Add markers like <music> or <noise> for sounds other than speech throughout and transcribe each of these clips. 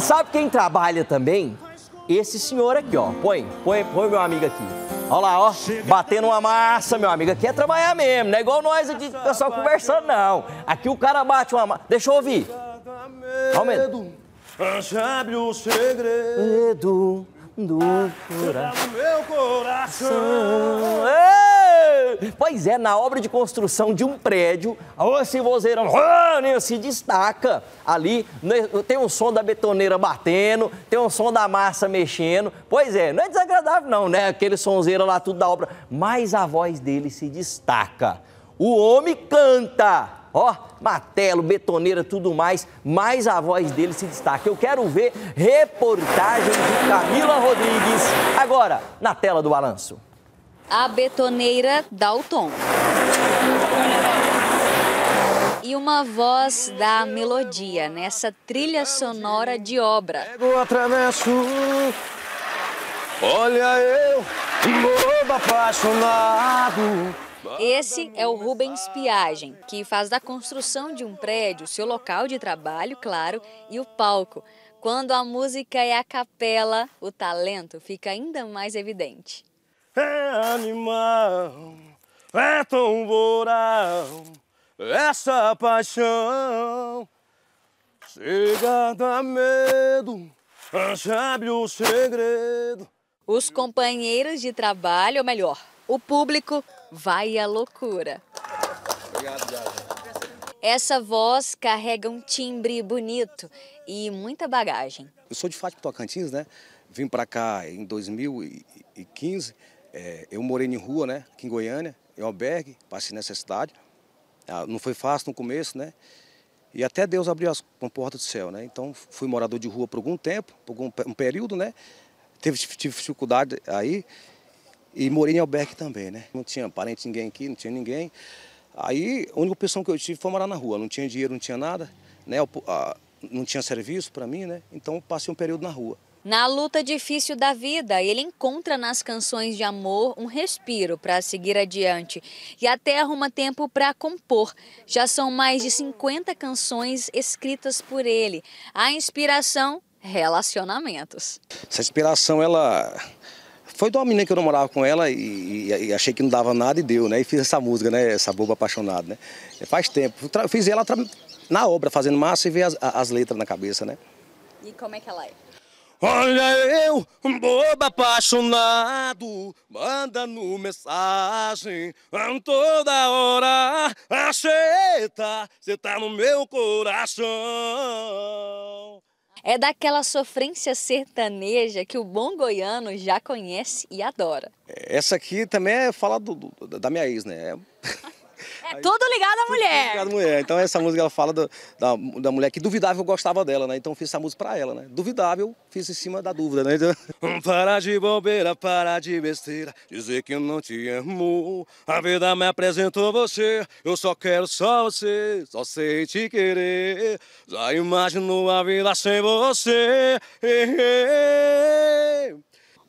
E sabe quem trabalha também? Esse senhor aqui, ó. Põe, põe, põe meu amigo aqui. Olha lá, ó, batendo uma massa, meu amigo. Aqui é trabalhar mesmo, não é igual nós aqui, pessoal conversando, não. Aqui o cara bate uma massa. Deixa eu ouvir. Aumenta. Sabe o segredo do coração. Meu coração. Pois é, na obra de construção de um prédio, esse vozeirão se destaca ali. Né, tem um som da betoneira batendo, tem um som da massa mexendo. Pois é, não é desagradável não, né? Aquele sonzeiro lá tudo da obra. Mas a voz dele se destaca. O homem canta, ó, martelo, betoneira, tudo mais, mas a voz dele se destaca. Eu quero ver reportagem de Camila Rodrigues agora na tela do balanço a betoneira dá o tom. E uma voz dá a melodia nessa trilha sonora de obra. atravesso, olha eu, lobo apaixonado. Esse é o Rubens Piagem, que faz da construção de um prédio seu local de trabalho, claro, e o palco. Quando a música é a capela, o talento fica ainda mais evidente é animal, é tão moral, essa paixão chega da medo, sabe o segredo. Os companheiros de trabalho, ou melhor, o público, vai à loucura. Obrigado, obrigado. Essa voz carrega um timbre bonito e muita bagagem. Eu sou de Fátima Tocantins, né? Vim para cá em 2015 é, eu morei em rua, né? Aqui em Goiânia, em albergue, passei necessidade. cidade ah, não foi fácil no começo, né? E até Deus abriu as portas do céu, né? Então fui morador de rua por algum tempo, por algum, um período, né? Teve, tive dificuldade aí e morei em albergue também, né? Não tinha parente ninguém aqui, não tinha ninguém. Aí a única opção que eu tive foi morar na rua. Não tinha dinheiro, não tinha nada, né? Ah, não tinha serviço para mim, né? Então passei um período na rua. Na luta difícil da vida, ele encontra nas canções de amor um respiro para seguir adiante e até arruma tempo para compor. Já são mais de 50 canções escritas por ele. A inspiração, relacionamentos. Essa inspiração, ela foi de uma menina que eu namorava com ela e, e, achei que não dava nada e deu, né? E fiz essa música, né? Essa boba apaixonada, né? Faz tempo. Fiz ela na obra, fazendo massa e ver as, as letras na cabeça, né? E como é que ela é? Olha eu, um bobo apaixonado, mandando mensagem toda hora. Aceita, cê tá no meu coração. É daquela sofrência sertaneja que o bom goiano já conhece e adora. Essa aqui também é falar do, do, da minha ex, né? É tudo ligado à mulher. Tudo ligado à mulher. Então essa música ela fala do, da, da mulher que duvidável gostava dela, né? Então fiz essa música pra ela, né? Duvidável, fiz em cima da dúvida, né? Então... <laughs> Hum, para de bobeira, para de besteira, dizer que eu não te amo. A vida me apresentou você, eu só quero só você, só sei te querer. Já imagino a vida sem você. Hey, <laughs> hey.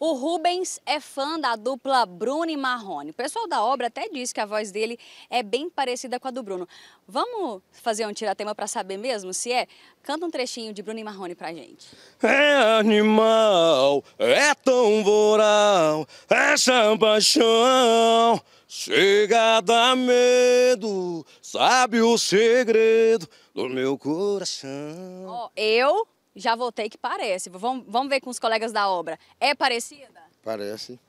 O Rubens é fã da dupla Bruno e Marrone. O pessoal da obra até diz que a voz dele é bem parecida com a do Bruno. Vamos fazer um tiratema para saber mesmo se é? Canta um trechinho de Bruno e Marrone pra gente. É animal, é tão voral, essa é paixão chega dar medo, sabe o segredo do meu coração. Oh, eu já voltei que parece. Vamos, vamos ver com os colegas da obra. É parecida? Parece.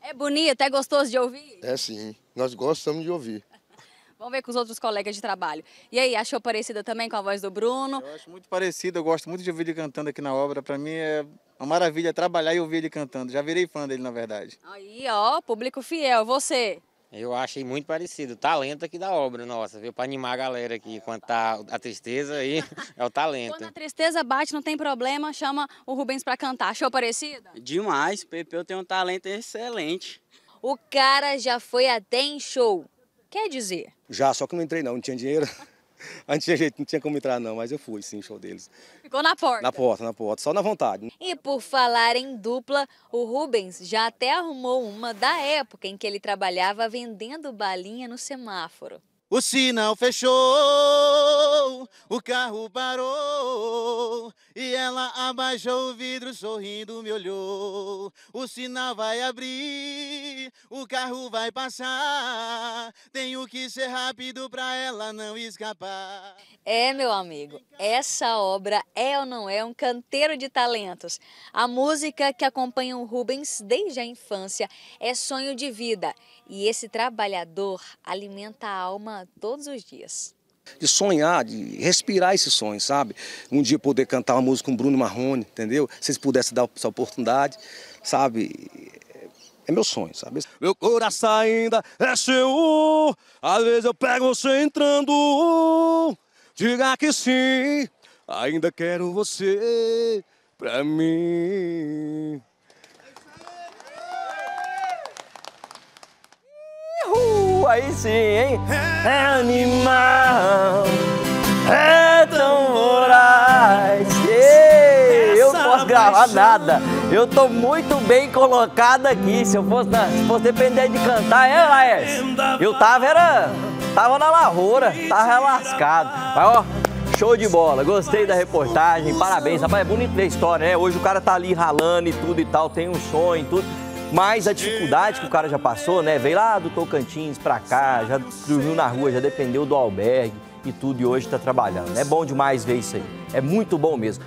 É bonita? É gostoso de ouvir? É sim. Nós gostamos de ouvir. <laughs> Vamos ver com os outros colegas de trabalho. E aí, achou parecida também com a voz do Bruno? Eu acho muito parecida, eu gosto muito de ouvir ele cantando aqui na obra. Para mim é uma maravilha trabalhar e ouvir ele cantando. Já virei fã dele, na verdade. Aí, ó, público fiel, você. Eu achei muito parecido. O talento aqui da obra nossa, viu? Para animar a galera aqui. Quando tá a tristeza aí, <laughs> é o talento. Quando a tristeza bate, não tem problema, chama o Rubens para cantar. Achou parecido? Demais. Pepeu tem um talento excelente. O cara já foi até em show. Quer dizer? Já, só que não entrei não, não tinha dinheiro. <laughs> <laughs> A gente tinha jeito, não tinha como entrar não, mas eu fui sim, show deles. Ficou na porta? Na porta, na porta, só na vontade. E por falar em dupla, o Rubens já até arrumou uma da época em que ele trabalhava vendendo balinha no semáforo. O sinal fechou, o carro parou e ela abaixou o vidro sorrindo me olhou. O sinal vai abrir o carro vai passar. Tenho que ser rápido pra ela não escapar. É, meu amigo, essa obra é ou não é um canteiro de talentos. A música que acompanha o Rubens desde a infância é sonho de vida. E esse trabalhador alimenta a alma todos os dias de sonhar, de respirar esses sonhos, sabe? Um dia poder cantar uma música com Bruno Marrone, entendeu? Se eles pudessem dar essa oportunidade, sabe? é meu sonho, sabe? Meu coração ainda é seu. Às vezes eu pego você entrando. Diga que sim, ainda quero você pra mim. Uhul, aí sim, hein? É, é animal, é tão voraz. eu não posso gravar nada. Eu tô muito bem colocado aqui. Se eu fosse, na, se fosse depender de cantar, é, Laércio? Eu tava, era, tava na lavoura, tava lascado. Mas, ó, Show de bola, gostei da reportagem, parabéns, rapaz, é bonito ver a história, né? Hoje o cara tá ali ralando e tudo e tal, tem um sonho e tudo, mas a dificuldade que o cara já passou, né? Veio lá do Tocantins pra cá, já dormiu na rua, já dependeu do albergue e tudo e hoje tá trabalhando. É bom demais ver isso aí, é muito bom mesmo.